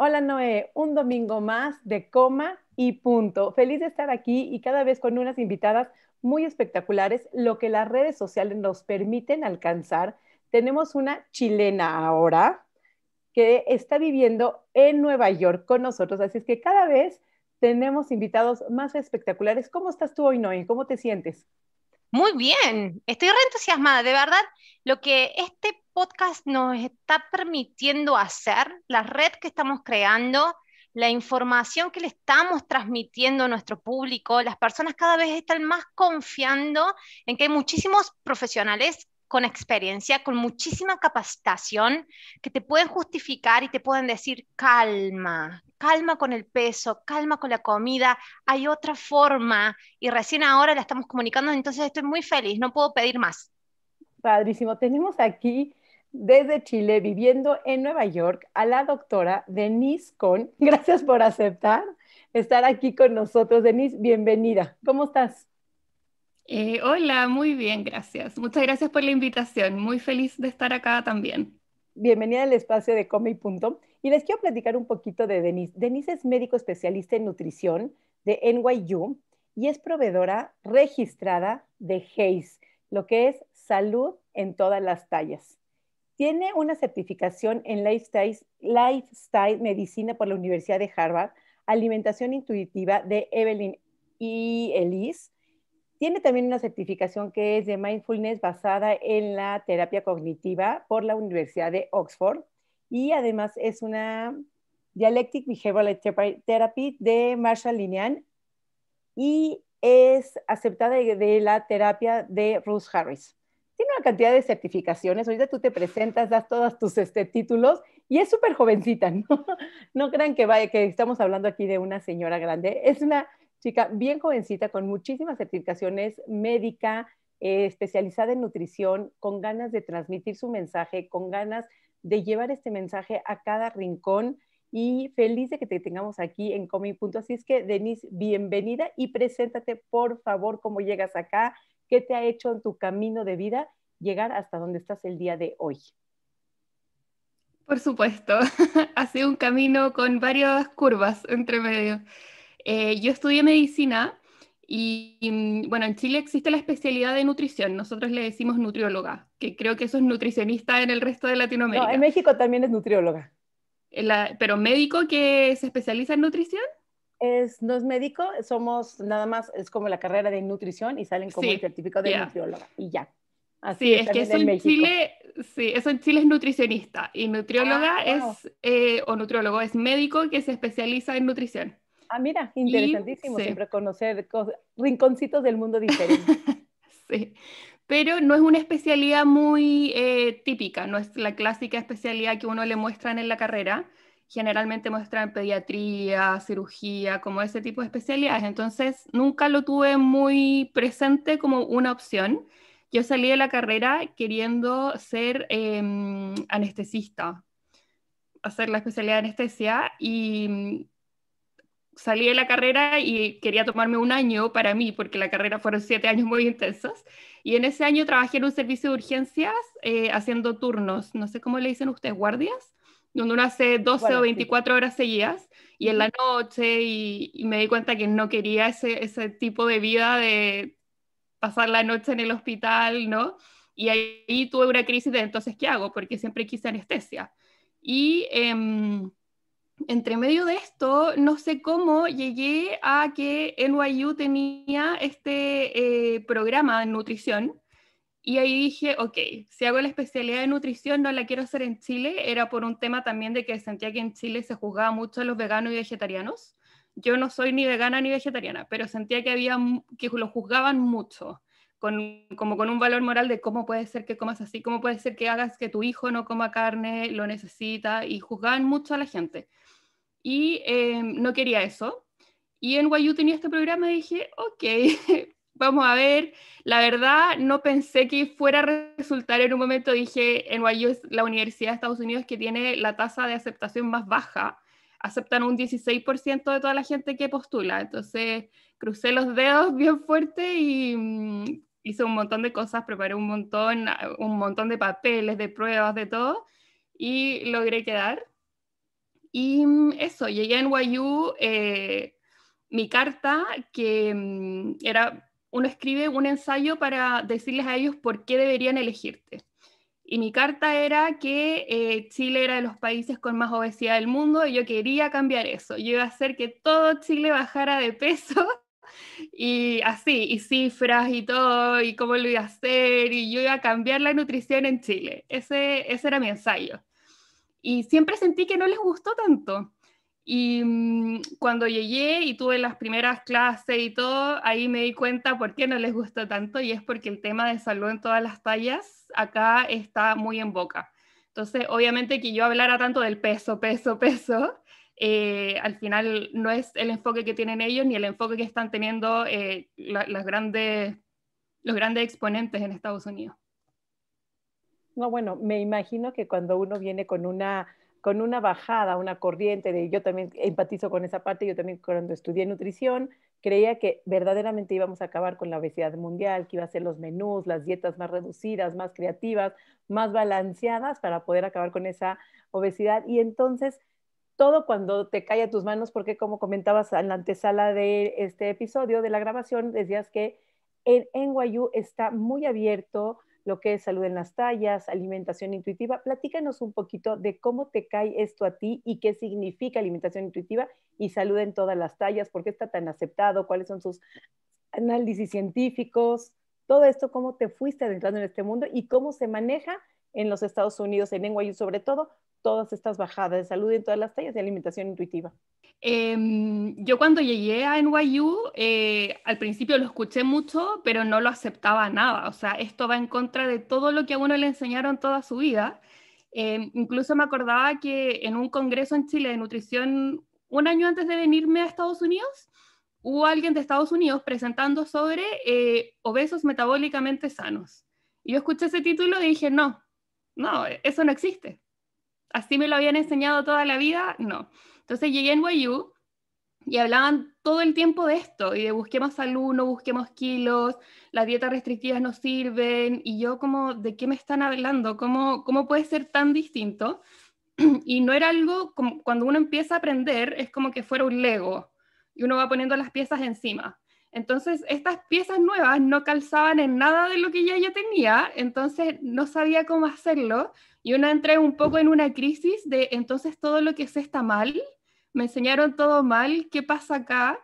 Hola Noé, un domingo más de coma y punto. Feliz de estar aquí y cada vez con unas invitadas muy espectaculares, lo que las redes sociales nos permiten alcanzar. Tenemos una chilena ahora que está viviendo en Nueva York con nosotros, así es que cada vez tenemos invitados más espectaculares. ¿Cómo estás tú hoy, Noé? ¿Cómo te sientes? Muy bien, estoy re entusiasmada, de verdad, lo que este podcast nos está permitiendo hacer, la red que estamos creando, la información que le estamos transmitiendo a nuestro público, las personas cada vez están más confiando en que hay muchísimos profesionales con experiencia, con muchísima capacitación, que te pueden justificar y te pueden decir, calma, calma con el peso, calma con la comida, hay otra forma y recién ahora la estamos comunicando, entonces estoy muy feliz, no puedo pedir más. Padrísimo, tenemos aquí desde Chile, viviendo en Nueva York, a la doctora Denise Con. Gracias por aceptar estar aquí con nosotros. Denise, bienvenida. ¿Cómo estás? Eh, hola, muy bien, gracias. Muchas gracias por la invitación. Muy feliz de estar acá también. Bienvenida al espacio de Come Punto. Y les quiero platicar un poquito de Denise. Denise es médico especialista en nutrición de NYU y es proveedora registrada de HACE, lo que es salud en todas las tallas. Tiene una certificación en lifestyle, lifestyle medicina por la Universidad de Harvard, alimentación intuitiva de Evelyn y Elise. Tiene también una certificación que es de mindfulness basada en la terapia cognitiva por la Universidad de Oxford y además es una Dialectic Behavioral Therapy de Marshall Linehan y es aceptada de, la terapia de Ruth Harris. Tiene una cantidad de certificaciones. Ahorita tú te presentas, das todos tus este, títulos y es súper jovencita, ¿no? No crean que, vaya, que estamos hablando aquí de una señora grande. Es una chica bien jovencita con muchísimas certificaciones médica, eh, especializada en nutrición, con ganas de transmitir su mensaje, con ganas de llevar este mensaje a cada rincón y feliz de que te tengamos aquí en Coming Punto. Así es que, Denise, bienvenida y preséntate, por favor, cómo llegas acá, qué te ha hecho en tu camino de vida llegar hasta donde estás el día de hoy. Por supuesto, ha sido un camino con varias curvas entre medio. Eh, yo estudié medicina y, bueno, en Chile existe la especialidad de nutrición, nosotros le decimos nutrióloga, que creo que eso es nutricionista en el resto de Latinoamérica. No, en México también es nutrióloga. ¿Pero médico que se especializa en nutrición? Es, no es médico, somos nada más, es como la carrera de nutrición y salen como el certificado de nutrióloga y ya. Así sí, es que eso en, Chile, sí, eso en Chile es nutricionista y nutrióloga ah, es, eh, o nutriólogo es médico que se especializa en nutrición. Ah, mira, interesantísimo siempre conocer rinconcitos del mundo diferente. sí, pero no es una especialidad muy eh, típica, no es la clásica especialidad que uno le muestran en la carrera. Generalmente muestran pediatría, cirugía, como ese tipo de especialidades. Entonces, nunca lo tuve muy presente como una opción. Yo salí de la carrera queriendo ser em, anestesista, hacer la especialidad de anestesia y salí de la carrera y quería tomarme un año para mí, porque la carrera fueron siete años muy intensos. Y en ese año trabajé en un servicio de urgencias eh, haciendo turnos, no sé cómo le dicen ustedes, guardias, donde uno hace 12 o 24 horas seguidas y en la noche y, me di cuenta que no quería ese, ese tipo de vida de pasar la noche en el hospital, ¿no? Y ahí, tuve una crisis de entonces, ¿qué hago? Porque siempre quise anestesia. Y... Em, entre medio de esto, no sé cómo llegué a que NYU tenía este eh, programa de nutrición. Y ahí dije, ok, si hago la especialidad de nutrición, no la quiero hacer en Chile. Era por un tema también de que sentía que en Chile se juzgaba mucho a los veganos y vegetarianos. Yo no soy ni vegana ni vegetariana, pero sentía que, había, que lo juzgaban mucho. Con, como con un valor moral de cómo puede ser que comas así, cómo puede ser que hagas que tu hijo no coma carne, lo necesita, y juzgaban mucho a la gente. Y eh, no quería eso. Y en Guayú tenía este programa y dije, ok, vamos a ver. La verdad, no pensé que fuera a resultar en un momento, dije, en NYU es la universidad de Estados Unidos que tiene la tasa de aceptación más baja. Aceptan un 16% de toda la gente que postula. Entonces, crucé los dedos bien fuerte y mm, hice un montón de cosas, preparé un montón, un montón de papeles, de pruebas, de todo, y logré quedar. Y mm, eso, llegué a NYU, eh, mi carta, que mm, era, uno escribe un ensayo para decirles a ellos por qué deberían elegirte. Y mi carta era que eh, Chile era de los países con más obesidad del mundo y yo quería cambiar eso. Yo iba a hacer que todo Chile bajara de peso y así, y cifras y todo, y cómo lo iba a hacer, y yo iba a cambiar la nutrición en Chile. Ese, ese era mi ensayo y siempre sentí que no les gustó tanto. Y mm, cuando llegué y tuve las primeras clases y todo, ahí me di cuenta por qué no les gustó tanto y es porque el tema de salud en todas las tallas acá está muy en boca. Entonces, obviamente que yo hablara tanto del peso, peso, peso, eh, al final no es el enfoque que tienen ellos ni el enfoque que están teniendo eh, las grandes, los grandes exponentes en Estados Unidos. No, bueno, me imagino que cuando uno viene con una con una bajada, una corriente de yo también empatizo con esa parte, yo también cuando estudié nutrición creía que verdaderamente íbamos a acabar con la obesidad mundial, que iba a ser los menús, las dietas más reducidas, más creativas, más balanceadas para poder acabar con esa obesidad y entonces todo cuando te cae a tus manos porque como comentabas en la antesala de este episodio de la grabación decías que en NYU está muy abierto lo que es salud en las tallas, alimentación intuitiva. Platícanos un poquito de cómo te cae esto a ti y qué significa alimentación intuitiva y salud en todas las tallas, por qué está tan aceptado, cuáles son sus análisis científicos, todo esto, cómo te fuiste adentrando en este mundo y cómo se maneja en los Estados Unidos, en y sobre todo, todas estas bajadas de salud en todas las tallas de alimentación intuitiva? Em, yo cuando llegué a NYU, eh, al principio lo escuché mucho, pero no lo aceptaba nada. O sea, esto va en contra de todo lo que a uno le enseñaron toda su vida. Em, incluso me acordaba que en un congreso en Chile de nutrición, un año antes de venirme a Estados Unidos, hubo alguien de Estados Unidos presentando sobre eh, obesos metabólicamente sanos. Y yo escuché ese título y dije, no, no, eso no existe así me lo habían enseñado toda la vida, no. Entonces llegué en Wayuu y hablaban todo el tiempo de esto y de busquemos salud, no busquemos kilos, las dietas restrictivas no sirven y yo como, ¿de qué me están hablando? ¿Cómo, cómo puede ser tan distinto? Y no era algo, como, cuando uno empieza a aprender, es como que fuera un Lego y uno va poniendo las piezas encima. Entonces, estas piezas nuevas no calzaban en nada de lo que ya yo tenía, entonces no sabía cómo hacerlo y una entra un poco en una crisis de entonces todo lo que sé está mal, me enseñaron todo mal, ¿qué pasa acá?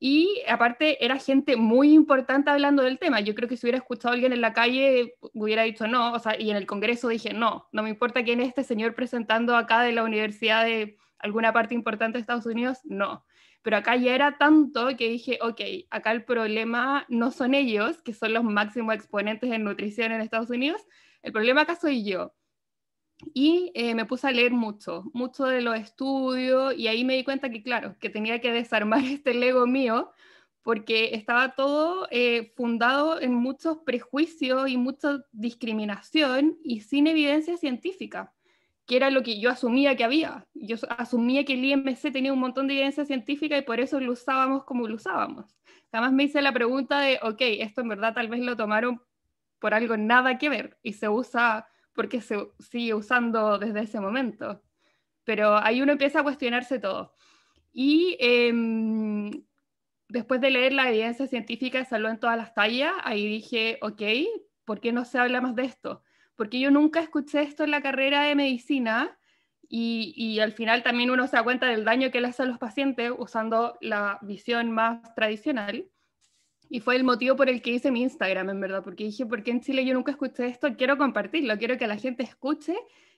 Y aparte era gente muy importante hablando del tema. Yo creo que si hubiera escuchado a alguien en la calle, hubiera dicho no. O sea, y en el Congreso dije no, no me importa quién es este señor presentando acá de la universidad de alguna parte importante de Estados Unidos, no. Pero acá ya era tanto que dije, ok, acá el problema no son ellos, que son los máximos exponentes en nutrición en Estados Unidos, el problema acá soy yo. Y eh, me puse a leer mucho, mucho de los estudios y ahí me di cuenta que, claro, que tenía que desarmar este Lego mío porque estaba todo eh, fundado en muchos prejuicios y mucha discriminación y sin evidencia científica, que era lo que yo asumía que había. Yo asumía que el IMC tenía un montón de evidencia científica y por eso lo usábamos como lo usábamos. Jamás me hice la pregunta de, ok, esto en verdad tal vez lo tomaron por algo nada que ver y se usa porque se sigue usando desde ese momento. Pero ahí uno empieza a cuestionarse todo. Y em, después de leer la evidencia científica de salud en todas las tallas, ahí dije, ok, ¿por qué no se habla más de esto? Porque yo nunca escuché esto en la carrera de medicina y, y al final también uno se da cuenta del daño que le hace a los pacientes usando la visión más tradicional. Y fue el motivo por el que hice mi Instagram, en verdad, porque dije, porque en Chile yo nunca escuché esto, quiero compartirlo, quiero que la gente escuche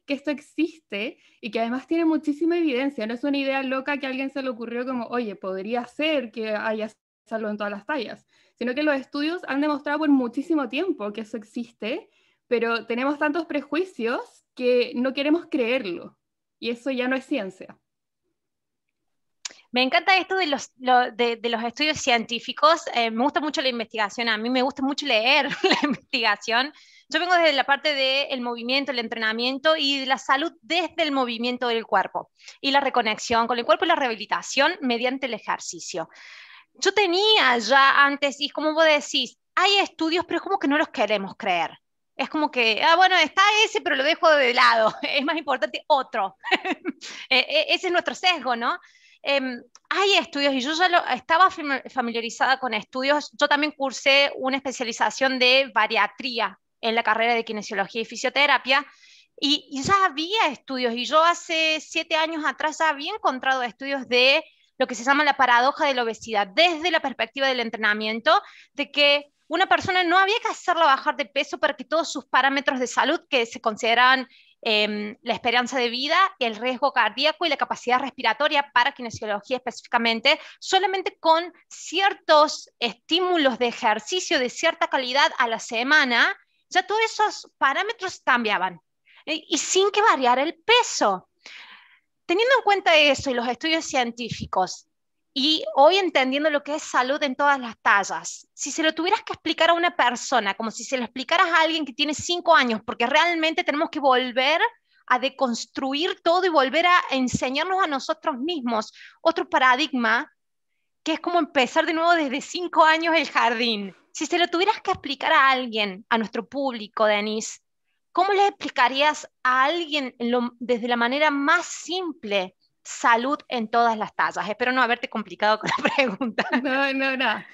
que esto existe y que además tiene muchísima evidencia, no es una idea loca que a alguien se le ocurrió como, oye, podría ser que haya salido en todas las tallas, sino que los estudios han demostrado por muchísimo tiempo que eso existe, pero tenemos tantos prejuicios que no queremos creerlo y eso ya no es ciencia. Me encanta esto de los, de, los estudios científicos, eh, me gusta mucho la investigación, a mí me gusta mucho leer la investigación. Yo vengo desde la parte del movimiento, el entrenamiento y la salud desde el movimiento del cuerpo y la reconexión con el cuerpo y la rehabilitación mediante el ejercicio. Yo tenía ya antes, y como vos decís, hay estudios, pero es como que no los queremos creer. Es como que, ah, bueno, está ese, pero lo dejo de lado. Es más importante otro. Eh, eh, ese es nuestro sesgo, ¿no? Em, hay estudios, y yo ya estaba familiarizada con estudios, yo también cursé una especialización de bariatría en la carrera de kinesiología y fisioterapia, y, ya había estudios, y yo hace siete años atrás ya había encontrado estudios de lo que se llama la paradoja de la obesidad, desde la perspectiva del entrenamiento, de que una persona no había que hacerla bajar de peso para que todos sus parámetros de salud que se consideran Em, la esperanza de vida, el riesgo cardíaco y la capacidad respiratoria para kinesiología específicamente, solamente con ciertos estímulos de ejercicio de cierta calidad a la semana, ya todos esos parámetros cambiaban eh, y sin que variara el peso. Teniendo en cuenta eso y los estudios científicos, y hoy entendiendo lo que es salud en todas las tallas, si se lo tuvieras que explicar a una persona, como si se lo explicaras a alguien que tiene cinco años, porque realmente tenemos que volver a deconstruir todo y volver a enseñarnos a nosotros mismos otro paradigma, que es como empezar de nuevo desde cinco años el jardín. Si se lo tuvieras que explicar a alguien, a nuestro público, Denise, ¿cómo le explicarías a alguien desde la manera más simple salud en todas las tallas. Espero no haberte complicado con la pregunta. No, no, nada.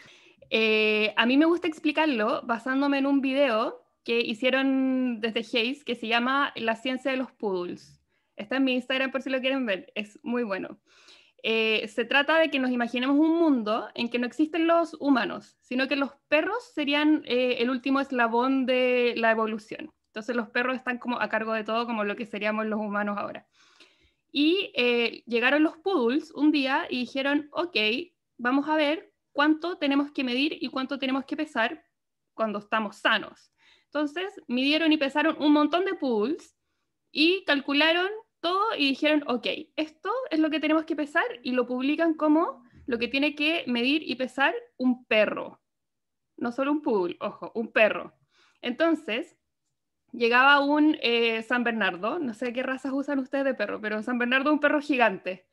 Eh, a mí me gusta explicarlo basándome en un video que hicieron desde Hayes que se llama La ciencia de los poodles. Está en mi Instagram por si lo quieren ver, es muy bueno. Eh, se trata de que nos imaginemos un mundo en que no existen los humanos, sino que los perros serían eh, el último eslabón de la evolución. Entonces los perros están como a cargo de todo como lo que seríamos los humanos ahora. Y eh, llegaron los poodles un día y dijeron, ok, vamos a ver cuánto tenemos que medir y cuánto tenemos que pesar cuando estamos sanos. Entonces, midieron y pesaron un montón de poodles y calcularon todo y dijeron, ok, esto es lo que tenemos que pesar y lo publican como lo que tiene que medir y pesar un perro. No solo un poodle, ojo, un perro. Entonces, llegaba un eh, San Bernardo, no sé qué razas usan ustedes de perro, pero San Bernardo es un perro gigante.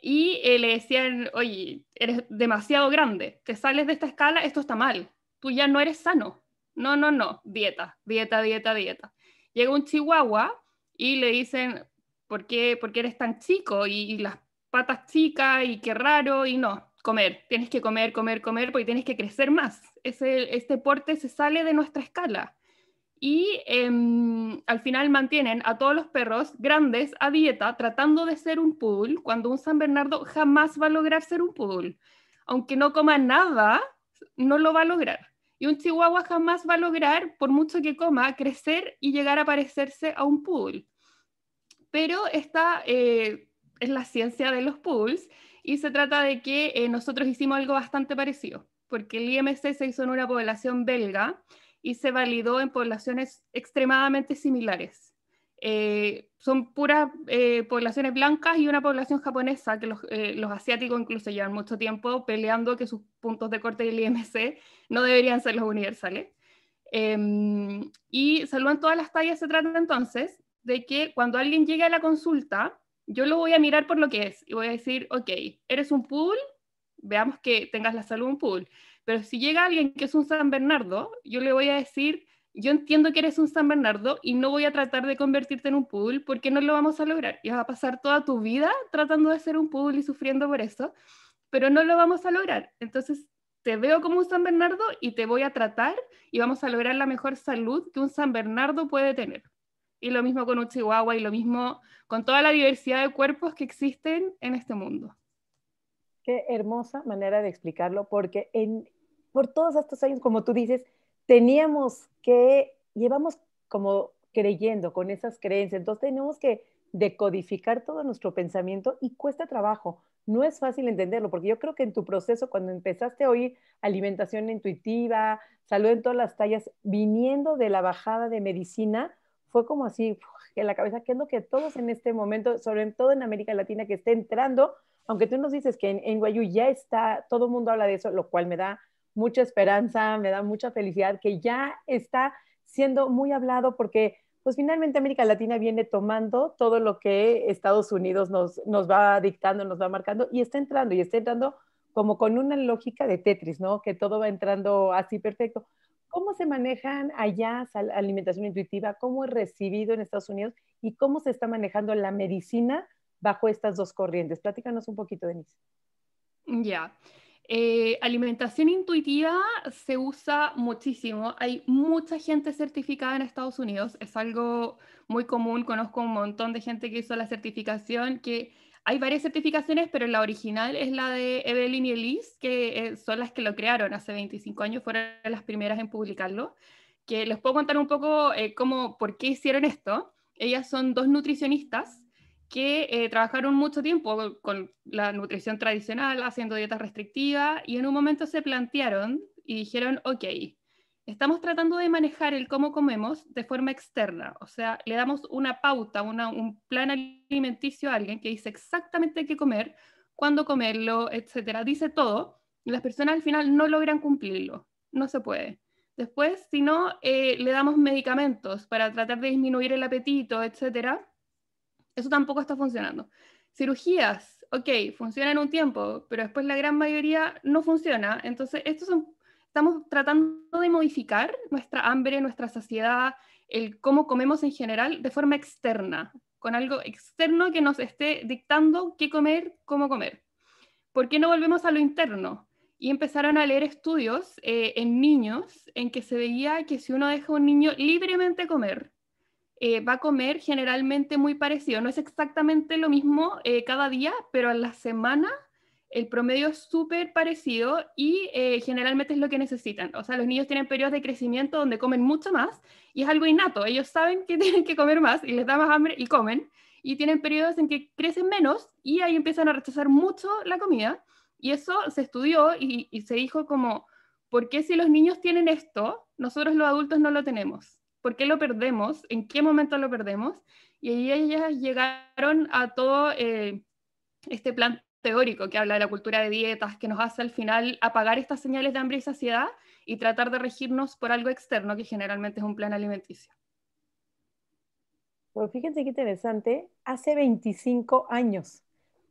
Y eh, le decían, oye, eres demasiado grande, te sales de esta escala, esto está mal, tú ya no eres sano. No, no, no, dieta, dieta, dieta, dieta. Llega un chihuahua y le dicen, ¿por qué, por eres tan chico y, las patas chicas y qué raro? Y no, comer, tienes que comer, comer, comer, porque tienes que crecer más. Ese, este porte se sale de nuestra escala y em, al final mantienen a todos los perros grandes a dieta tratando de ser un poodle cuando un San Bernardo jamás va a lograr ser un poodle. Aunque no coma nada, no lo va a lograr. Y un chihuahua jamás va a lograr, por mucho que coma, crecer y llegar a parecerse a un poodle. Pero esta eh, es la ciencia de los poodles y se trata de que eh, nosotros hicimos algo bastante parecido, porque el IMC se hizo en una población belga y se validó en poblaciones extremadamente similares. Eh, son puras eh, poblaciones blancas y una población japonesa, que eh, los, asiáticos incluso llevan mucho tiempo peleando que sus puntos de corte del IMC no deberían ser los universales. Em, y salud en todas las tallas se trata entonces de que cuando alguien llegue a la consulta, yo lo voy a mirar por lo que es y voy a decir, ok, eres un pool, veamos que tengas la salud un pool. Pero si llega alguien que es un San Bernardo, yo le voy a decir, yo entiendo que eres un San Bernardo y no voy a tratar de convertirte en un poodle porque no lo vamos a lograr. Y vas a pasar toda tu vida tratando de ser un poodle y sufriendo por eso, pero no lo vamos a lograr. Entonces, te veo como un San Bernardo y te voy a tratar y vamos a lograr la mejor salud que un San Bernardo puede tener. Y lo mismo con un Chihuahua y lo mismo con toda la diversidad de cuerpos que existen en este mundo. Qué hermosa manera de explicarlo, porque en, por todos estos años, como tú dices, teníamos que, llevamos como creyendo con esas creencias, entonces tenemos que decodificar todo nuestro pensamiento y cuesta trabajo. No es fácil entenderlo, porque yo creo que en tu proceso, cuando empezaste a oír alimentación intuitiva, salud en todas las tallas, viniendo de la bajada de medicina, fue como así en la cabeza, que es lo que todos en este momento, sobre todo en América Latina, que esté entrando, aunque tú nos dices que en, en Guayú ya está, todo el mundo habla de eso, lo cual me da mucha esperanza, me da mucha felicidad que ya está siendo muy hablado porque pues finalmente América Latina viene tomando todo lo que Estados Unidos nos, va dictando, nos va marcando y está entrando y está entrando como con una lógica de Tetris, ¿no? Que todo va entrando así perfecto. ¿Cómo se manejan allá la alimentación intuitiva? ¿Cómo es recibido en Estados Unidos? ¿Y cómo se está manejando la medicina bajo estas dos corrientes? Platícanos un poquito, Denise. Ya. Eh, alimentación intuitiva se usa muchísimo. Hay mucha gente certificada en Estados Unidos. Es algo muy común. Conozco un montón de gente que hizo la certificación, que hay varias certificaciones, pero la original es la de Evelyn y Elise, que eh, son las que lo crearon hace 25 años, fueron las primeras en publicarlo. Que les puedo contar un poco eh, cómo, por qué hicieron esto. Ellas son dos nutricionistas que eh, trabajaron mucho tiempo con la nutrición tradicional, haciendo dietas restrictivas, y en un momento se plantearon y dijeron, ok, estamos tratando de manejar el cómo comemos de forma externa, o sea, le damos una pauta, un plan alimenticio a alguien que dice exactamente qué comer, cuándo comerlo, etcétera, dice todo, y las personas al final no logran cumplirlo, no se puede. Después, si no, eh, le damos medicamentos para tratar de disminuir el apetito, etcétera, eso tampoco está funcionando. Cirugías, ok, funcionan en un tiempo, pero después la gran mayoría no funciona. Entonces, estos estamos tratando de modificar nuestra hambre, nuestra saciedad, el cómo comemos en general de forma externa, con algo externo que nos esté dictando qué comer, cómo comer. ¿Por qué no volvemos a lo interno? Y empezaron a leer estudios eh, en niños en que se veía que si uno deja a un niño libremente comer, eh, va a comer generalmente muy parecido. No es exactamente lo mismo eh, cada día, pero a la semana el promedio es súper parecido y eh, generalmente es lo que necesitan. O sea, los niños tienen periodos de crecimiento donde comen mucho más y es algo innato. Ellos saben que tienen que comer más y les da más hambre y comen. Y tienen periodos en que crecen menos y ahí empiezan a rechazar mucho la comida. Y eso se estudió y, y se dijo como, ¿por qué si los niños tienen esto, nosotros los adultos no lo tenemos? por qué lo perdemos, en qué momento lo perdemos, y ahí ellas llegaron a todo eh, este plan teórico que habla de la cultura de dietas, que nos hace al final apagar estas señales de hambre y saciedad y tratar de regirnos por algo externo, que generalmente es un plan alimenticio. Pues fíjense qué interesante, hace 25 años,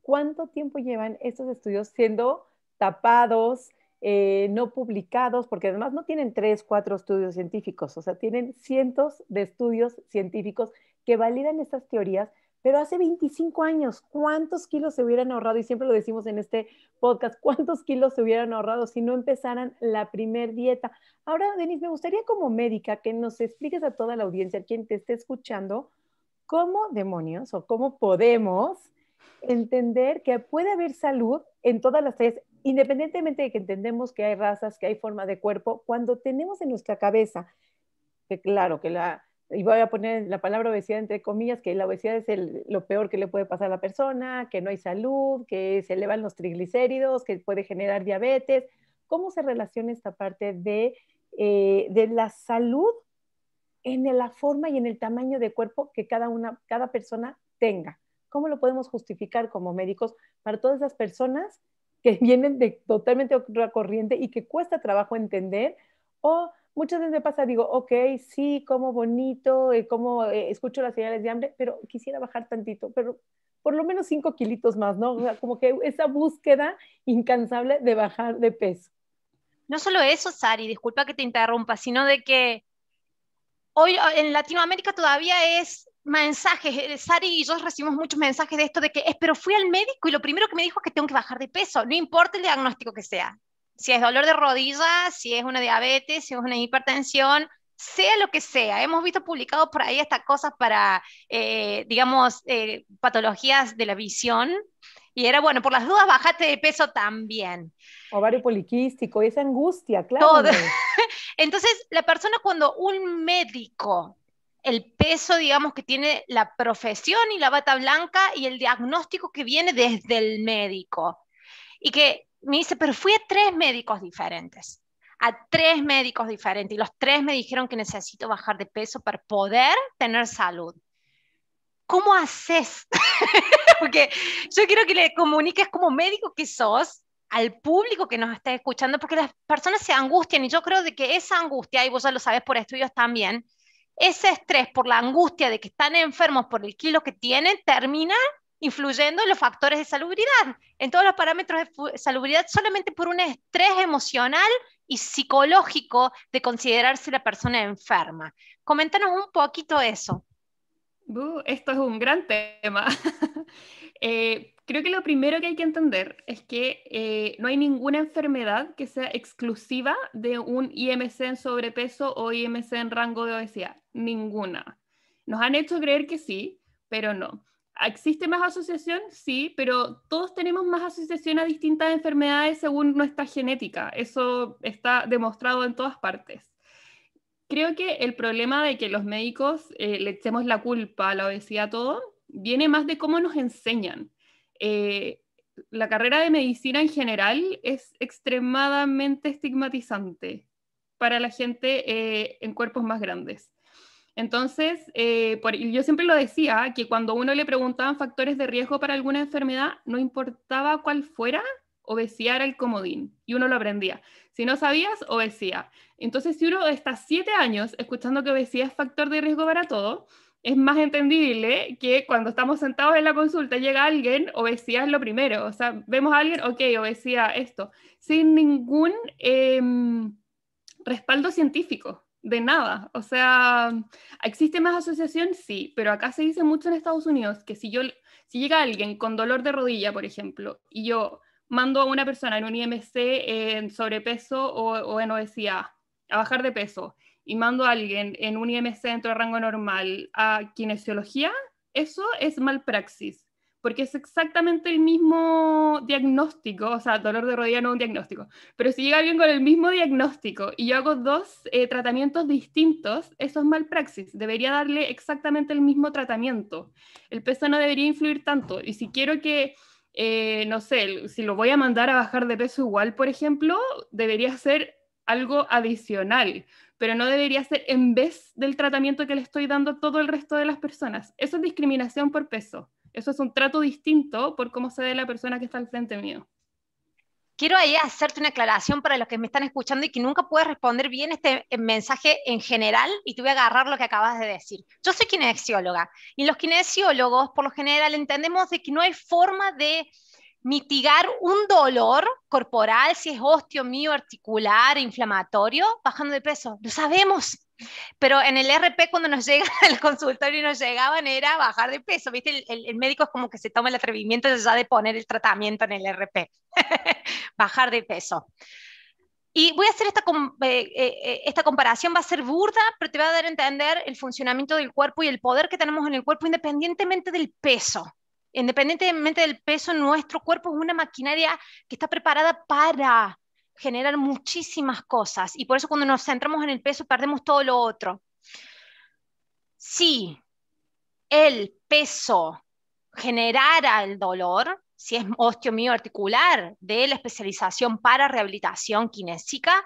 ¿cuánto tiempo llevan estos estudios siendo tapados, eh, no publicados, porque además no tienen tres, cuatro estudios científicos, o sea, tienen cientos de estudios científicos que validan estas teorías, pero hace 25 años, ¿cuántos kilos se hubieran ahorrado? Y siempre lo decimos en este podcast, ¿cuántos kilos se hubieran ahorrado si no empezaran la primer dieta? Ahora, Denise, me gustaría como médica que nos expliques a toda la audiencia, quien te esté escuchando, cómo demonios o cómo podemos entender que puede haber salud en todas las independientemente de que entendemos que hay razas, que hay forma de cuerpo, cuando tenemos en nuestra cabeza, que claro, que la, y voy a poner la palabra obesidad entre comillas, que la obesidad es lo peor que le puede pasar a la persona, que no hay salud, que se elevan los triglicéridos, que puede generar diabetes. ¿Cómo se relaciona esta parte de, eh, la salud en la forma y en el tamaño de cuerpo que cada, cada persona tenga? ¿Cómo lo podemos justificar como médicos para todas las personas que vienen de totalmente otra corriente y que cuesta trabajo entender, o muchas veces me pasa, digo, ok, sí, como bonito, eh, como eh, escucho las señales de hambre, pero quisiera bajar tantito, pero por lo menos cinco kilitos más, ¿no? O sea, como que esa búsqueda incansable de bajar de peso. No solo eso, Sari, disculpa que te interrumpa, sino de que hoy en Latinoamérica todavía es mensajes, eh, Sari y yo recibimos muchos mensajes de esto de que, es, pero fui al médico y lo primero que me dijo es que tengo que bajar de peso, no importa el diagnóstico que sea. Si es dolor de rodilla, si es una diabetes, si es una hipertensión, sea lo que sea. Hemos visto publicados por ahí estas cosas para, eh, digamos, eh, patologías de la visión. Y era, bueno, por las dudas bajaste de peso también. Ovario poliquístico, esa angustia, claro. Entonces, la persona cuando un médico el peso, digamos, que tiene la profesión y la bata blanca y el diagnóstico que viene desde el médico. Y que me dice, pero fui a tres médicos diferentes, a tres médicos diferentes, y los tres me dijeron que necesito bajar de peso para poder tener salud. ¿Cómo haces? porque yo quiero que le comuniques como médico que sos al público que nos está escuchando, porque las personas se angustian y yo creo de que esa angustia, y vos ya lo sabes por estudios también, ese estrés por la angustia de que están enfermos por el kilo que tienen termina influyendo en los factores de salubridad, en todos los parámetros de salubridad, solamente por un estrés emocional y psicológico de considerarse la persona enferma. Coméntanos un poquito eso. Uh, esto es un gran tema. Eh, Creo que lo primero que hay que entender es que eh, no hay ninguna enfermedad que sea exclusiva de un IMC en sobrepeso o IMC en rango de obesidad. Ninguna. Nos han hecho creer que sí, pero no. ¿Existe más asociación? Sí, pero todos tenemos más asociación a distintas enfermedades según nuestra genética. Eso está demostrado en todas partes. Creo que el problema de que los médicos eh, le echemos la culpa a la obesidad todo viene más de cómo nos enseñan. Eh, la carrera de medicina en general es extremadamente estigmatizante para la gente eh, en cuerpos más grandes. Entonces, eh, yo siempre lo decía, que cuando uno le preguntaban factores de riesgo para alguna enfermedad, no importaba cuál fuera, obesidad era el comodín y uno lo aprendía. Si no sabías, obesidad. Entonces, si uno está siete años escuchando que obesidad es factor de riesgo para todo, es más entendible que cuando estamos sentados en la consulta llega alguien, obesidad es lo primero, o sea, vemos a alguien, ok, obesidad, esto, sin ningún em, respaldo científico, de nada, o sea, ¿existe más asociación? Sí, pero acá se dice mucho en Estados Unidos que si yo, si llega alguien con dolor de rodilla, por ejemplo, y yo mando a una persona en un IMC en sobrepeso o, o en obesidad a bajar de peso, y mando a alguien en un IMC dentro del rango normal a kinesiología, eso es malpraxis, porque es exactamente el mismo diagnóstico, o sea, dolor de rodilla no un diagnóstico, pero si llega alguien con el mismo diagnóstico y yo hago dos eh, tratamientos distintos, eso es malpraxis, debería darle exactamente el mismo tratamiento. El peso no debería influir tanto, y si quiero que... Eh, no sé, si lo voy a mandar a bajar de peso igual, por ejemplo, debería ser algo adicional, pero no debería ser en vez del tratamiento que le estoy dando a todo el resto de las personas. Eso es discriminación por peso. Eso es un trato distinto por cómo se ve la persona que está al frente mío. Quiero ahí hacerte una aclaración para los que me están escuchando y que nunca puedes responder bien este eh, mensaje en general y te voy a agarrar lo que acabas de decir. Yo soy kinesióloga y los kinesiólogos por lo general entendemos de que no hay forma de mitigar un dolor corporal, si es osteo mío, articular, inflamatorio, bajando de peso. Lo sabemos. Pero en el RP cuando nos llega al consultorio y nos llegaban era bajar de peso, ¿viste? El, médico es como que se toma el atrevimiento ya de poner el tratamiento en el RP, bajar de peso. Y voy a hacer esta, eh, eh, eh, esta comparación, va a ser burda, pero te va a dar a entender el funcionamiento del cuerpo y el poder que tenemos en el cuerpo independientemente del peso independientemente del peso, nuestro cuerpo es una maquinaria que está preparada para generar muchísimas cosas y por eso cuando nos centramos en el peso perdemos todo lo otro. Si el peso generara el dolor, si es osteomio articular de la especialización para rehabilitación kinésica,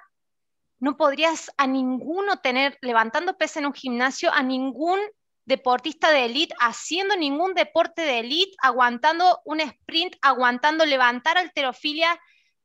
no podrías a ninguno tener, levantando peso en un gimnasio, a ningún deportista de elite haciendo ningún deporte de elite, aguantando un sprint, aguantando levantar alterofilia,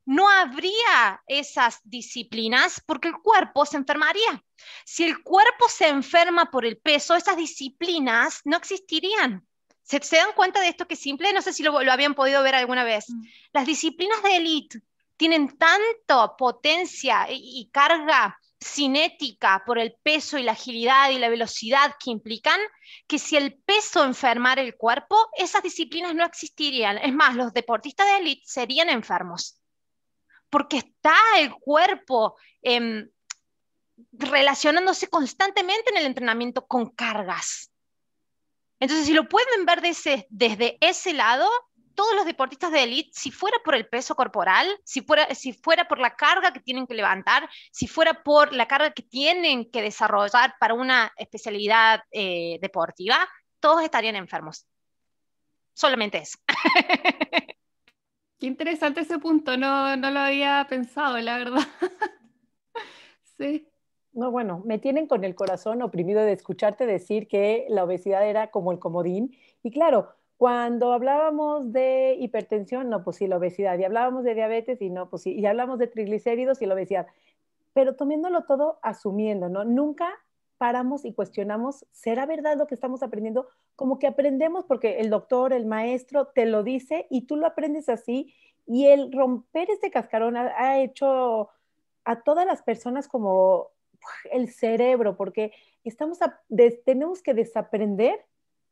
no habría esas disciplinas porque el cuerpo se enfermaría. Si el cuerpo se enferma por el peso, esas disciplinas no existirían. ¿Se, dan cuenta de esto que simple? No sé si lo, habían podido ver alguna vez. Mm. Las disciplinas de elite tienen tanto potencia y carga cinética por el peso y la agilidad y la velocidad que implican, que si el peso enfermara el cuerpo, esas disciplinas no existirían. Es más, los deportistas de élite serían enfermos, porque está el cuerpo em, relacionándose constantemente en el entrenamiento con cargas. Entonces, si lo pueden ver desde ese lado, todos los deportistas de élite, si fuera por el peso corporal, si fuera, si fuera por la carga que tienen que levantar, si fuera por la carga que tienen que desarrollar para una especialidad eh, deportiva, todos estarían enfermos. Solamente eso. Qué interesante ese punto, no, no lo había pensado, la verdad. sí. No, bueno, me tienen con el corazón oprimido de escucharte decir que la obesidad era como el comodín. Y claro, cuando hablábamos de hipertensión, no, pues sí, la obesidad. Y hablábamos de diabetes y no, pues sí. Y hablamos de triglicéridos y la obesidad. Pero tomándolo todo asumiendo, ¿no? Nunca paramos y cuestionamos, ¿será verdad lo que estamos aprendiendo? Como que aprendemos porque el doctor, el maestro te lo dice y tú lo aprendes así. Y el romper este cascarón ha, hecho a todas las personas como el cerebro, porque estamos tenemos que desaprender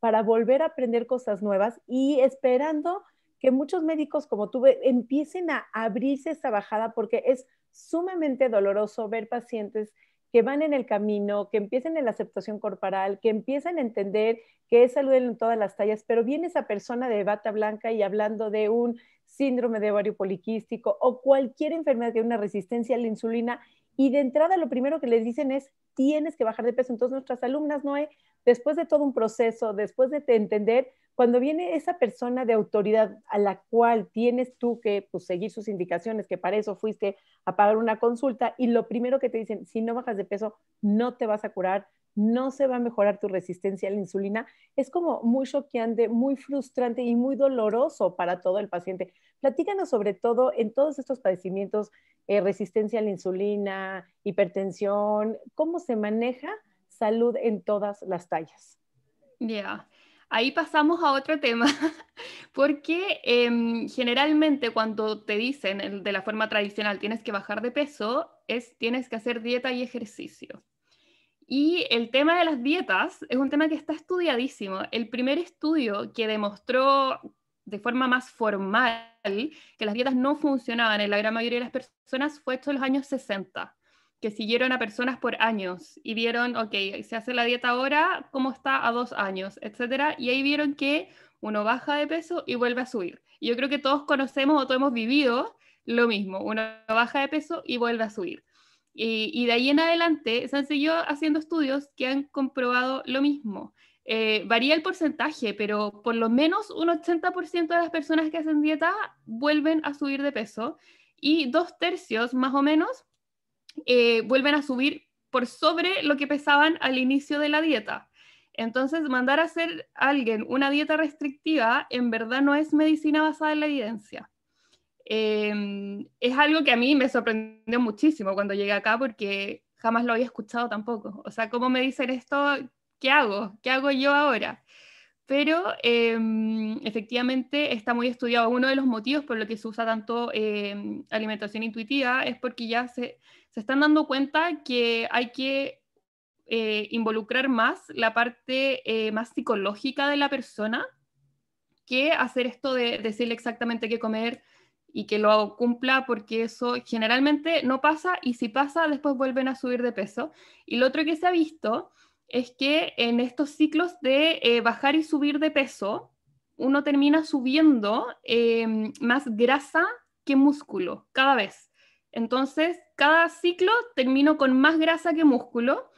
para volver a aprender cosas nuevas y esperando que muchos médicos como tú empiecen a abrirse esta bajada porque es sumamente doloroso ver pacientes que van en el camino, que empiecen en la aceptación corporal, que empiezan a entender que es salud en todas las tallas, pero viene esa persona de bata blanca y hablando de un síndrome de ovario poliquístico o cualquier enfermedad de una resistencia a la insulina y de entrada lo primero que les dicen es, tienes que bajar de peso. Entonces nuestras alumnas, Noé, después de todo un proceso, después de entender, cuando viene esa persona de autoridad a la cual tienes tú que pues, seguir sus indicaciones, que para eso fuiste a pagar una consulta, y lo primero que te dicen, si no bajas de peso, no te vas a curar, no se va a mejorar tu resistencia a la insulina, es como muy choqueante, muy frustrante y muy doloroso para todo el paciente. Platícanos sobre todo en todos estos padecimientos, eh, resistencia a la insulina, hipertensión, cómo se maneja salud en todas las tallas. Ya, ahí pasamos a otro tema, porque em, generalmente cuando te dicen de la forma tradicional tienes que bajar de peso, es tienes que hacer dieta y ejercicio. Y el tema de las dietas es un tema que está estudiadísimo. El primer estudio que demostró de forma más formal que las dietas no funcionaban en la gran mayoría de las personas fue hecho en los años 60, que siguieron a personas por años y vieron, ok, se hace la dieta ahora, ¿cómo está a dos años? Etcétera. Y ahí vieron que uno baja de peso y vuelve a subir. Y yo creo que todos conocemos o todos hemos vivido lo mismo, uno baja de peso y vuelve a subir. Y, de ahí en adelante se han seguido haciendo estudios que han comprobado lo mismo. Eh, varía el porcentaje, pero por lo menos un 80% de las personas que hacen dieta vuelven a subir de peso y dos tercios más o menos eh, vuelven a subir por sobre lo que pesaban al inicio de la dieta. Entonces, mandar a hacer a alguien una dieta restrictiva en verdad no es medicina basada en la evidencia. Em, es algo que a mí me sorprendió muchísimo cuando llegué acá porque jamás lo había escuchado tampoco. O sea, ¿cómo me dicen esto? ¿Qué hago? ¿Qué hago yo ahora? Pero em, efectivamente está muy estudiado. Uno de los motivos por lo que se usa tanto em, alimentación intuitiva es porque ya se, se, están dando cuenta que hay que eh, involucrar más la parte eh, más psicológica de la persona que hacer esto de decirle exactamente qué comer, y que lo cumpla porque eso generalmente no pasa y si pasa después vuelven a subir de peso. Y lo otro que se ha visto es que en estos ciclos de eh, bajar y subir de peso, uno termina subiendo em, más grasa que músculo cada vez. Entonces, cada ciclo termino con más grasa que músculo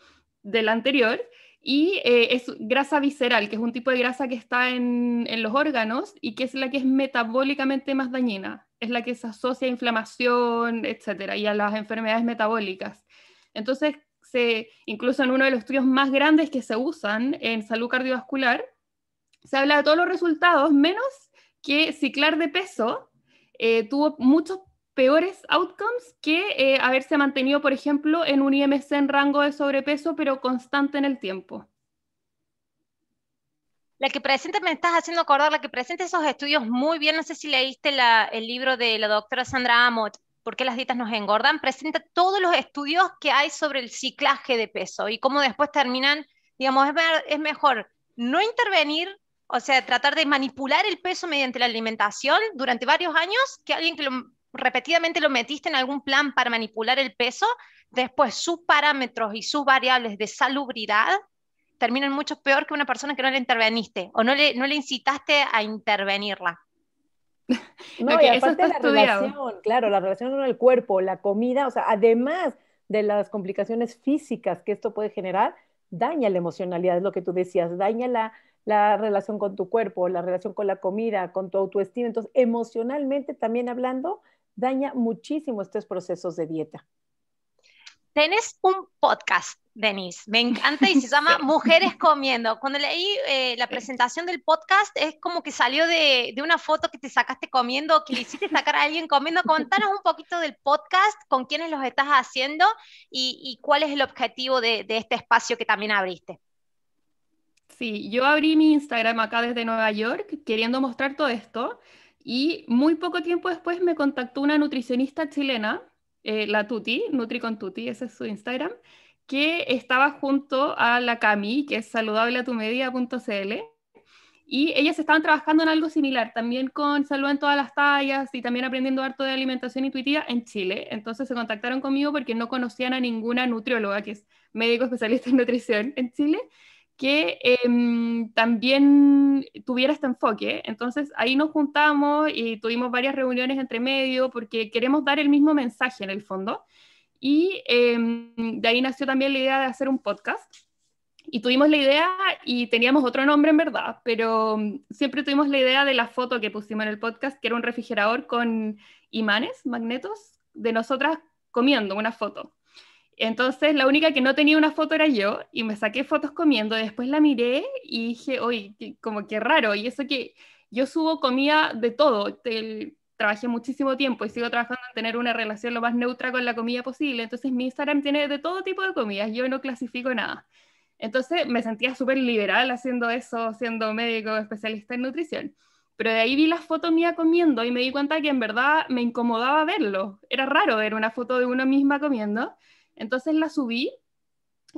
del anterior y eh, es grasa visceral, que es un tipo de grasa que está en, los órganos y que es la que es metabólicamente más dañina. Es la que se asocia a inflamación, etcétera, y a las enfermedades metabólicas. Entonces, se, incluso en uno de los estudios más grandes que se usan en salud cardiovascular, se habla de todos los resultados, menos que ciclar de peso eh, tuvo muchos peores outcomes que eh, haberse mantenido, por ejemplo, en un IMC en rango de sobrepeso, pero constante en el tiempo. La que presenta, me estás haciendo acordar, la que presenta esos estudios muy bien, no sé si leíste el libro de la doctora Sandra Amott, ¿Por qué las dietas nos engordan? Presenta todos los estudios que hay sobre el ciclaje de peso y cómo después terminan, digamos, es, es mejor no intervenir o sea, tratar de manipular el peso mediante la alimentación durante varios años que alguien que lo repetidamente lo metiste en algún plan para manipular el peso, después sus parámetros y sus variables de salubridad terminan mucho peor que una persona que no le interveniste o no le, incitaste a intervenirla. No, y aparte eso la relación, claro, la relación con el cuerpo, la comida, o sea, además de las complicaciones físicas que esto puede generar, daña la emocionalidad, es lo que tú decías, daña la, la relación con tu cuerpo, la relación con la comida, con tu autoestima. Entonces, emocionalmente también hablando, daña muchísimo estos procesos de dieta. Tenés un podcast, Denise, me encanta y se llama Mujeres Comiendo. Cuando leí eh, la presentación del podcast, es como que salió de, una foto que te sacaste comiendo que le hiciste sacar a alguien comiendo. Contanos un poquito del podcast, con quiénes los estás haciendo y, cuál es el objetivo de, de este espacio que también abriste. Sí, yo abrí mi Instagram acá desde Nueva York queriendo mostrar todo esto y muy poco tiempo después me contactó una nutricionista chilena, eh, la Tuti, Nutri con ese es su Instagram, que estaba junto a la Cami, que es saludableatumedia.cl, y ellas estaban trabajando en algo similar, también con salud en todas las tallas y también aprendiendo harto de alimentación intuitiva en Chile. Entonces se contactaron conmigo porque no conocían a ninguna nutrióloga, que es médico especialista en nutrición en Chile, que em, también tuviera este enfoque. Entonces ahí nos juntamos y tuvimos varias reuniones entre medio porque queremos dar el mismo mensaje en el fondo. Y em, de ahí nació también la idea de hacer un podcast. Y tuvimos la idea y teníamos otro nombre en verdad, pero em, siempre tuvimos la idea de la foto que pusimos en el podcast, que era un refrigerador con imanes, magnetos, de nosotras comiendo una foto. Entonces, la única que no tenía una foto era yo y me saqué fotos comiendo. Después la miré y dije, oye, como que raro. Y eso que yo subo comida de todo. trabajé muchísimo tiempo y sigo trabajando en tener una relación lo más neutra con la comida posible. Entonces, mi Instagram tiene de todo tipo de comidas. Yo no clasifico nada. Entonces, me sentía súper liberal haciendo eso, siendo médico especialista en nutrición. Pero de ahí vi las fotos mía comiendo y me di cuenta que en verdad me incomodaba verlo. Era raro ver una foto de uno misma comiendo. Entonces la subí,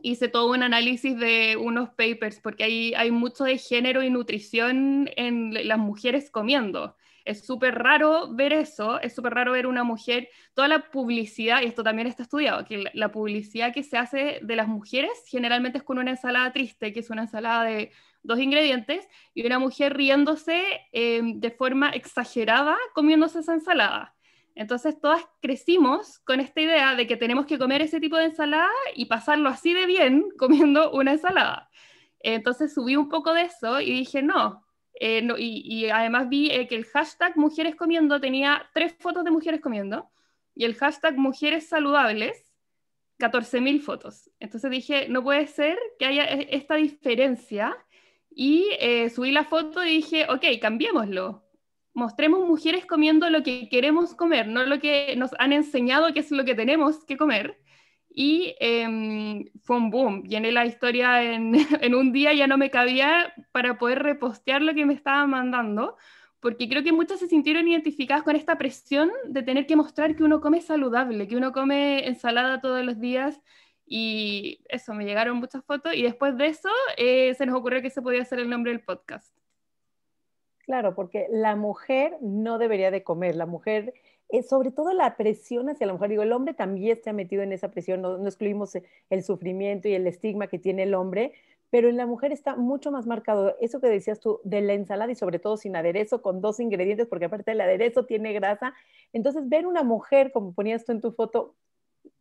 hice todo un análisis de unos papers, porque hay, hay mucho de género y nutrición en las mujeres comiendo. Es súper raro ver eso, es súper raro ver una mujer, toda la publicidad, y esto también está estudiado, que la, publicidad que se hace de las mujeres generalmente es con una ensalada triste, que es una ensalada de dos ingredientes, y una mujer riéndose eh, de forma exagerada comiéndose esa ensalada. Entonces todas crecimos con esta idea de que tenemos que comer ese tipo de ensalada y pasarlo así de bien comiendo una ensalada. Entonces subí un poco de eso y dije, no. Eh, y, además vi eh, que el hashtag mujeres comiendo tenía tres fotos de mujeres comiendo y el hashtag mujeres saludables, 14.000 fotos. Entonces dije, no puede ser que haya e-, esta diferencia. Y eh, subí la foto y dije, ok, cambiémoslo mostremos mujeres comiendo lo que queremos comer, no lo que nos han enseñado que es lo que tenemos que comer. Y eh, fue un boom. Llené la historia en, un día, ya no me cabía para poder repostear lo que me estaban mandando, porque creo que muchas se sintieron identificadas con esta presión de tener que mostrar que uno come saludable, que uno come ensalada todos los días. Y eso, me llegaron muchas fotos y después de eso eh, se nos ocurrió que se podía ser el nombre del podcast. Claro, porque la mujer no debería de comer, la mujer, eh, sobre todo la presión hacia la mujer, digo, el hombre también está metido en esa presión, no, excluimos eh, el sufrimiento y el estigma que tiene el hombre, pero en la mujer está mucho más marcado eso que decías tú de la ensalada y sobre todo sin aderezo, con dos ingredientes, porque aparte el aderezo tiene grasa. Entonces, ver una mujer, como ponías tú en tu foto,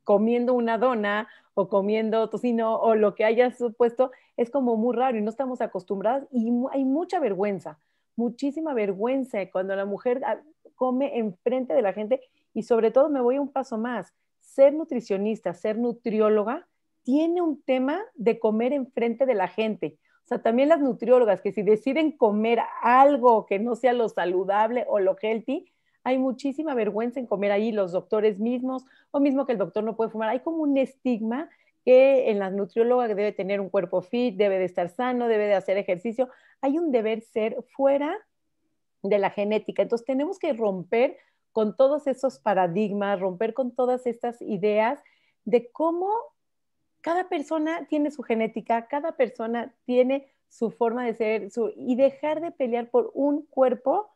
comiendo una dona o comiendo tocino o lo que hayas supuesto es como muy raro y no estamos acostumbradas y hay mucha vergüenza muchísima vergüenza cuando la mujer ah, come enfrente de la gente y sobre todo me voy un paso más. Ser nutricionista, ser nutrióloga, tiene un tema de comer enfrente de la gente. O sea, también las nutriólogas que si deciden comer algo que no sea lo saludable o lo healthy, hay muchísima vergüenza en comer ahí los doctores mismos, o mismo que el doctor no puede fumar. Hay como un estigma que en las nutriólogas debe tener un cuerpo fit, debe de estar sano, debe de hacer ejercicio. Hay un deber ser fuera de la genética. Entonces tenemos que romper con todos esos paradigmas, romper con todas estas ideas de cómo cada persona tiene su genética, cada persona tiene su forma de ser y dejar de pelear por un cuerpo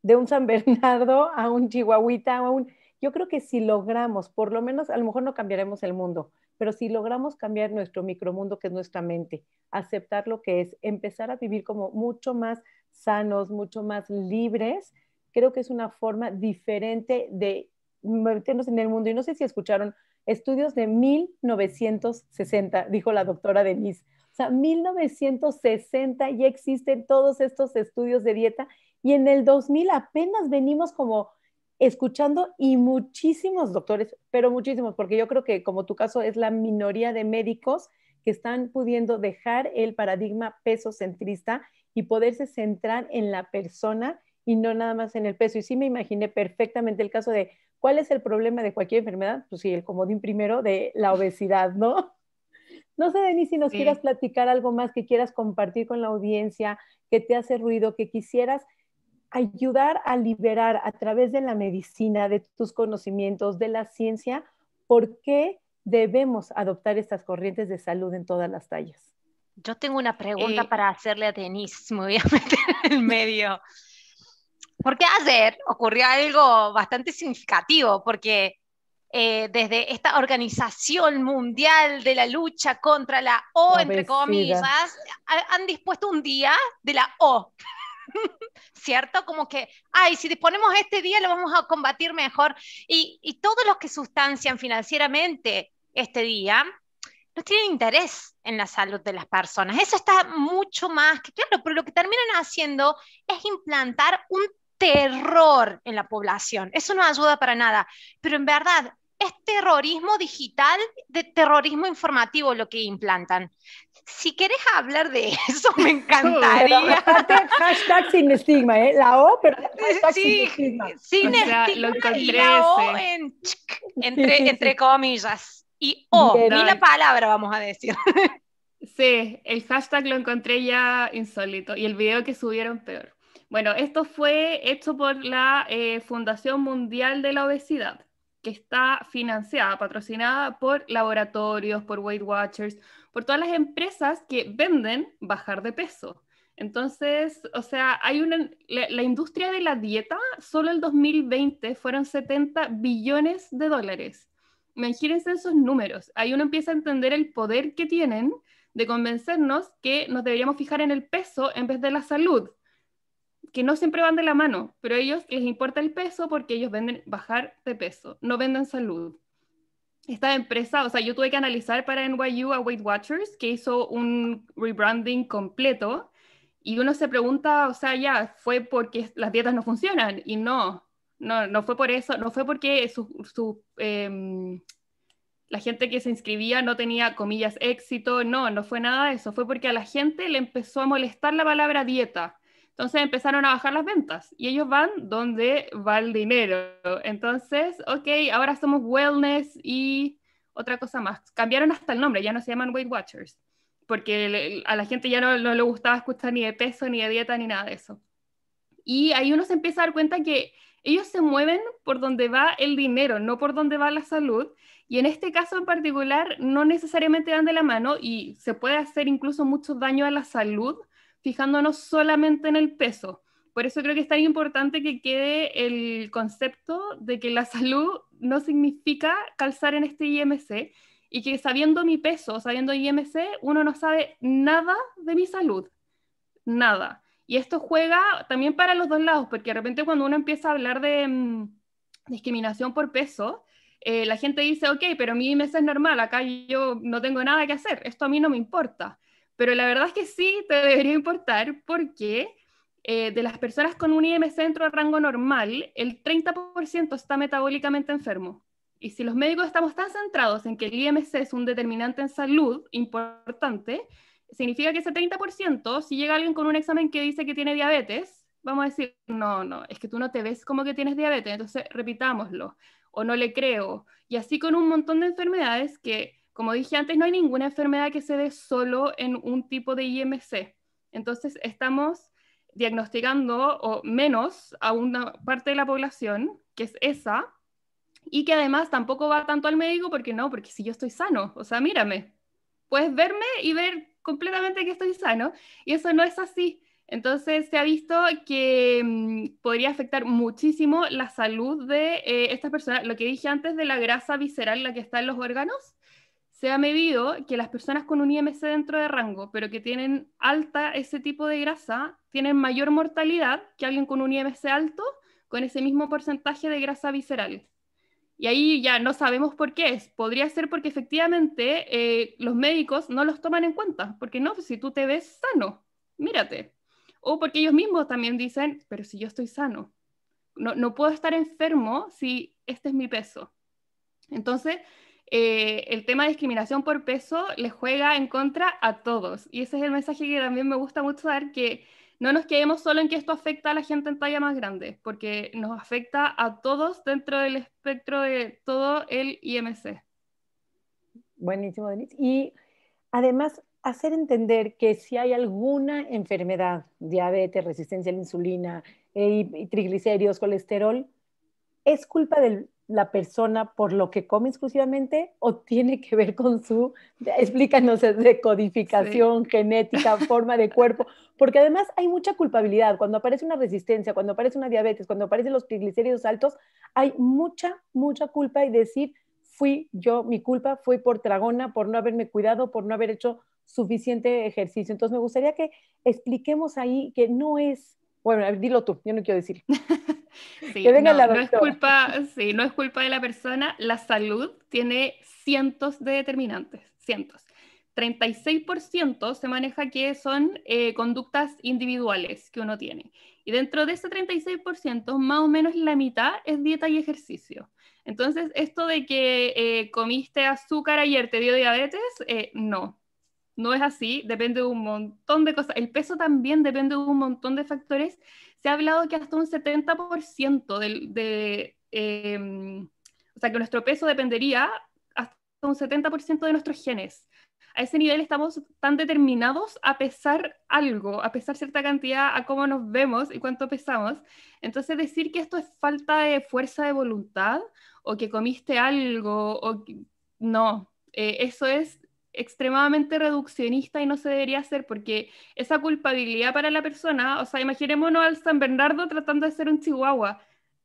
de un San Bernardo a un chihuahuita, a un... Yo creo que si logramos, por lo menos a lo mejor no cambiaremos el mundo, pero si logramos cambiar nuestro micromundo, que es nuestra mente, aceptar lo que es, empezar a vivir como mucho más sanos, mucho más libres, creo que es una forma diferente de meternos en el mundo. Y no sé si escucharon estudios de 1960, dijo la doctora Denise. O sea, 1960 ya existen todos estos estudios de dieta y en el 2000 apenas venimos como escuchando y muchísimos doctores, pero muchísimos, porque yo creo que como tu caso es la minoría de médicos que están pudiendo dejar el paradigma peso centrista y poderse centrar en la persona y no nada más en el peso. Y sí me imaginé perfectamente el caso de cuál es el problema de cualquier enfermedad, pues sí, el comodín primero de la obesidad, ¿no? No sé, mí si nos quieras platicar algo más que quieras compartir con la audiencia, que te hace ruido, que quisieras ayudar a liberar a través de la medicina, de tus conocimientos, de la ciencia, por qué debemos adoptar estas corrientes de salud en todas las tallas. Yo tengo una pregunta eh, para hacerle a Denise, me voy a meter en el medio. Porque ayer ocurrió algo bastante significativo, porque eh, desde esta organización mundial de la lucha contra la O, entre comillas, han dispuesto un día de la O. ¿cierto? Como que, ay, si disponemos este día lo vamos a combatir mejor. Y, todos los que sustancian financieramente este día no tienen interés en la salud de las personas. Eso está mucho más que claro, pero lo que terminan haciendo es implantar un terror en la población. Eso no ayuda para nada. Pero en verdad, es terrorismo digital, de terrorismo informativo lo que implantan. Si quieres hablar de eso, me encantaría. hashtag sin estigma, ¿eh? La O, pero sí, sin estigma. Sin estigma y la O en, entre, entre comillas. Y O, ni la palabra vamos a decir. Sí, el hashtag lo encontré ya insólito y el video que subieron peor. Bueno, esto fue hecho por la eh, Fundación Mundial de la Obesidad que está financiada, patrocinada por laboratorios, por Weight Watchers, por todas las empresas que venden bajar de peso. Entonces, o sea, hay una, la, industria de la dieta, solo el 2020 fueron 70 billones de dólares. Imagínense esos números. Ahí uno empieza a entender el poder que tienen de convencernos que nos deberíamos fijar en el peso en vez de la salud que no siempre van de la mano, pero a ellos les importa el peso porque ellos venden bajar de peso, no venden salud. Esta empresa, o sea, yo tuve que analizar para NYU a Weight Watchers, que hizo un rebranding completo, y uno se pregunta, o sea, ya, fue porque las dietas no funcionan, y no, no, no fue por eso, no fue porque su, su em, la gente que se inscribía no tenía, comillas, éxito, no, no fue nada de eso, fue porque a la gente le empezó a molestar la palabra dieta entonces empezaron a bajar las ventas y ellos van donde va el dinero. Entonces, ok, ahora somos wellness y otra cosa más. Cambiaron hasta el nombre, ya no se llaman Weight Watchers, porque a la gente ya no, le gustaba escuchar ni de peso, ni de dieta, ni nada de eso. Y ahí uno se empieza a dar cuenta que ellos se mueven por donde va el dinero, no por donde va la salud. Y en este caso en particular, no necesariamente van de la mano y se puede hacer incluso mucho daño a la salud fijándonos solamente en el peso. Por eso creo que es tan importante que quede el concepto de que la salud no significa calzar en este IMC y que sabiendo mi peso, sabiendo IMC, uno no sabe nada de mi salud, nada. Y esto juega también para los dos lados, porque de repente cuando uno empieza a hablar de mm, discriminación por peso, eh, la gente dice, ok, pero mi IMC es normal, acá yo no tengo nada que hacer, esto a mí no me importa pero la verdad es que sí te debería importar porque eh, de las personas con un IMC dentro del rango normal, el 30% está metabólicamente enfermo. Y si los médicos estamos tan centrados en que el IMC es un determinante en salud importante, significa que ese 30%, si llega alguien con un examen que dice que tiene diabetes, vamos a decir, no, no, es que tú no te ves como que tienes diabetes, entonces repitámoslo, o no le creo. Y así con un montón de enfermedades que como dije antes, no hay ninguna enfermedad que se dé solo en un tipo de IMC. Entonces, estamos diagnosticando o menos a una parte de la población, que es esa, y que además tampoco va tanto al médico porque no, porque si yo estoy sano, o sea, mírame, puedes verme y ver completamente que estoy sano, y eso no es así. Entonces se ha visto que mm, podría afectar muchísimo la salud de eh, estas personas. Lo que dije antes de la grasa visceral, la que está en los órganos, se ha medido que las personas con un IMC dentro de rango, pero que tienen alta ese tipo de grasa, tienen mayor mortalidad que alguien con un IMC alto con ese mismo porcentaje de grasa visceral. Y ahí ya no sabemos por qué es. Podría ser porque efectivamente eh, los médicos no los toman en cuenta, porque no, si tú te ves sano, mírate. O porque ellos mismos también dicen, pero si yo estoy sano, no, no puedo estar enfermo si este es mi peso. Entonces, eh, el tema de discriminación por peso le juega en contra a todos. Y ese es el mensaje que también me gusta mucho dar, que no nos quedemos solo en que esto afecta a la gente en talla más grande, porque nos afecta a todos dentro del espectro de todo el IMC. Buenísimo, Denise. Y además, hacer entender que si hay alguna enfermedad, diabetes, resistencia a la insulina, e, y triglicéridos, colesterol, es culpa del, la persona por lo que come exclusivamente o tiene que ver con su, explícanos, eh, decodificación, codificación genética, forma de cuerpo? Porque además hay mucha culpabilidad. Cuando aparece una resistencia, cuando aparece una diabetes, cuando aparecen los triglicéridos altos, hay mucha, mucha culpa y decir, fui yo, mi culpa fui por tragona, por no haberme cuidado, por no haber hecho suficiente ejercicio. Entonces me gustaría que expliquemos ahí que no es bueno, dilo tú, yo no quiero decir. no, es culpa, sí, no es culpa de la persona. La salud tiene cientos de determinantes, cientos. 36% se maneja que son eh, conductas individuales que uno tiene. Y dentro de ese 36%, más o menos la mitad es dieta y ejercicio. Entonces, esto de que eh, comiste azúcar ayer te dio diabetes, eh, no. No es así, depende de un montón de cosas. El peso también depende de un montón de factores. Se ha hablado que hasta un 70% de, em, o sea, que nuestro peso dependería hasta un 70% de nuestros genes. A ese nivel estamos tan determinados a pesar algo, a pesar cierta cantidad, a cómo nos vemos y cuánto pesamos. Entonces decir que esto es falta de fuerza de voluntad o que comiste algo o no, eh, eso es extremadamente reduccionista y no se debería hacer porque esa culpabilidad para la persona, o sea, imaginémonos al San Bernardo tratando de ser un chihuahua,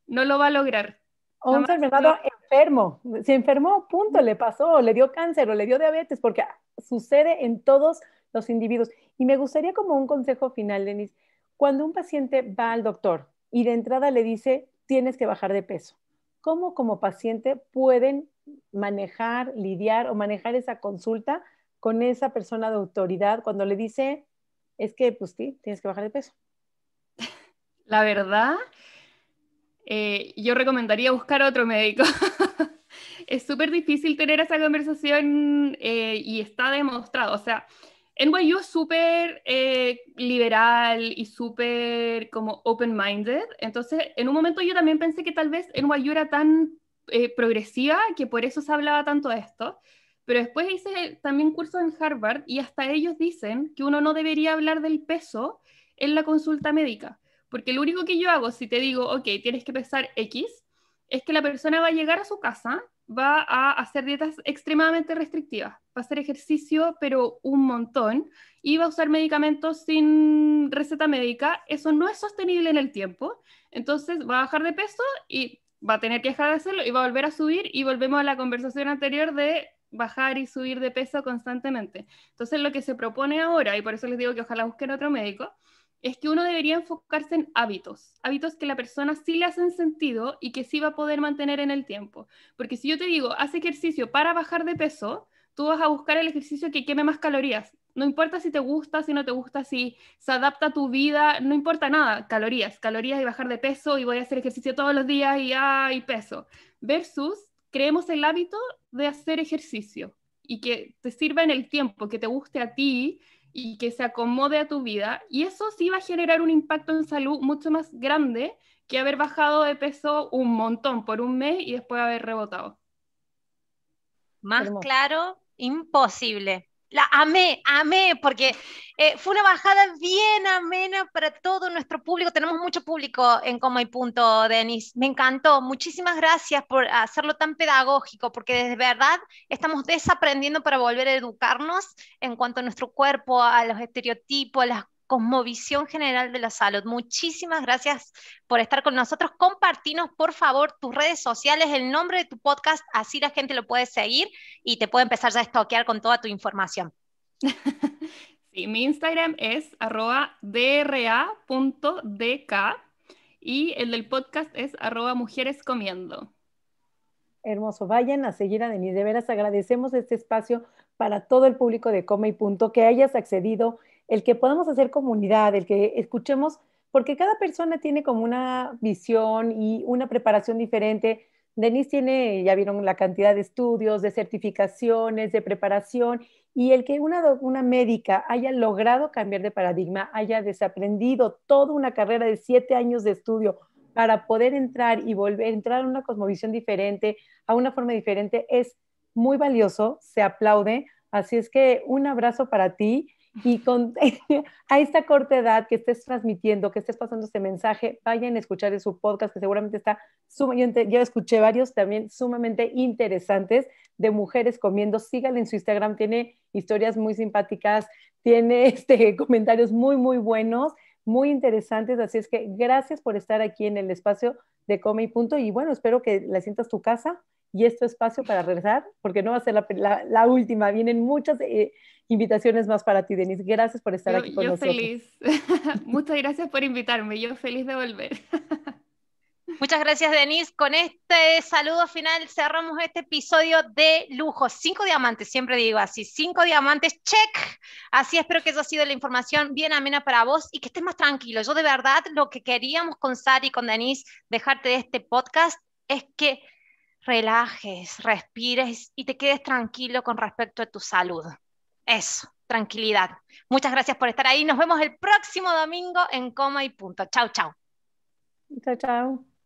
no lo va a lograr. O un San Bernardo enfermo, se enfermó, punto, le pasó, le dio cáncer o le dio diabetes, porque sucede en todos los individuos. Y me gustaría como un consejo final, Denise, cuando un paciente va al doctor y de entrada le dice, tienes que bajar de peso, ¿cómo como paciente pueden manejar, lidiar o manejar esa consulta con esa persona de autoridad cuando le dice, es que pues tienes que bajar de peso? La verdad, eh, yo recomendaría buscar otro médico. es súper difícil tener esa conversación eh, y está demostrado. O sea, NYU es súper eh, liberal y súper como open-minded. Entonces, en un momento yo también pensé que tal vez NYU era tan eh, progresiva, que por eso se hablaba tanto de esto. Pero después hice también cursos en Harvard y hasta ellos dicen que uno no debería hablar del peso en la consulta médica. Porque lo único que yo hago, si te digo, ok, tienes que pesar X, es que la persona va a llegar a su casa, va a hacer dietas extremadamente restrictivas, va a hacer ejercicio, pero un montón, y va a usar medicamentos sin receta médica. Eso no es sostenible en el tiempo. Entonces va a bajar de peso y va a tener que dejar de hacerlo y va a volver a subir y volvemos a la conversación anterior de bajar y subir de peso constantemente. Entonces lo que se propone ahora, y por eso les digo que ojalá busquen otro médico, es que uno debería enfocarse en hábitos, hábitos que la persona sí le hacen sentido y que sí va a poder mantener en el tiempo. Porque si yo te digo, haz ejercicio para bajar de peso, tú vas a buscar el ejercicio que queme más calorías. No importa si te gusta, si no te gusta, si se adapta a tu vida, no importa nada. Calorías, calorías y bajar de peso y voy a hacer ejercicio todos los días y, hay peso. Versus creemos el hábito de hacer ejercicio y que te sirva en el tiempo, que te guste a ti y que se acomode a tu vida. Y eso sí va a generar un impacto en salud mucho más grande que haber bajado de peso un montón por un mes y después haber rebotado. Más claro Imposible. La amé, amé, porque eh, fue una bajada bien amena para todo nuestro público. Tenemos mucho público en Como y Punto, Denis. Me encantó. Muchísimas gracias por hacerlo tan pedagógico, porque de verdad estamos desaprendiendo para volver a educarnos en cuanto a nuestro cuerpo, a los estereotipos, a las visión general de la salud. Muchísimas gracias por estar con nosotros. Compartinos, por favor, tus redes sociales, el nombre de tu podcast, así la gente lo puede seguir y te puede empezar ya a estoquear con toda tu información. Sí, mi Instagram es arroba dra.dk y el del podcast es arroba mujeres comiendo. Hermoso, vayan a seguir a Denise. De veras agradecemos este espacio para todo el público de Come y Punto, que hayas accedido el que podamos hacer comunidad, el que escuchemos, porque cada persona tiene como una visión y una preparación diferente. Denise tiene, ya vieron la cantidad de estudios, de certificaciones, de preparación, y el que una, médica haya logrado cambiar de paradigma, haya desaprendido toda una carrera de siete años de estudio para poder entrar y volver, entrar a una cosmovisión diferente, a una forma diferente, es muy valioso, se aplaude. Así es que un abrazo para ti y con, a esta corta edad que estés transmitiendo, que estés pasando este mensaje, vayan a escuchar su podcast que seguramente está, sumamente, yo, escuché varios también sumamente interesantes de mujeres comiendo, síganle en su Instagram, tiene historias muy simpáticas, tiene este, comentarios muy, muy buenos, muy interesantes, así es que gracias por estar aquí en el espacio de Come y Punto y bueno, espero que la sientas tu casa y esto espacio para regresar, porque no va a ser la, última. Vienen muchas eh, invitaciones más para ti, Denise. Gracias por estar aquí con yo feliz. Muchas gracias por invitarme. Yo feliz de volver. Muchas gracias, Denise. Con este saludo final cerramos este episodio de lujo. Cinco diamantes, siempre digo así, cinco diamantes, check. Así espero que eso ha sido la información bien amena para vos y que estés más tranquilo. Yo de verdad lo que queríamos con Sari y con Denise dejarte de este podcast es que relajes, respires y te quedes tranquilo con respecto a tu salud. Eso, tranquilidad. Muchas gracias por estar ahí. Nos vemos el próximo domingo en Coma y Punto. Chao, chau. Chau, chau.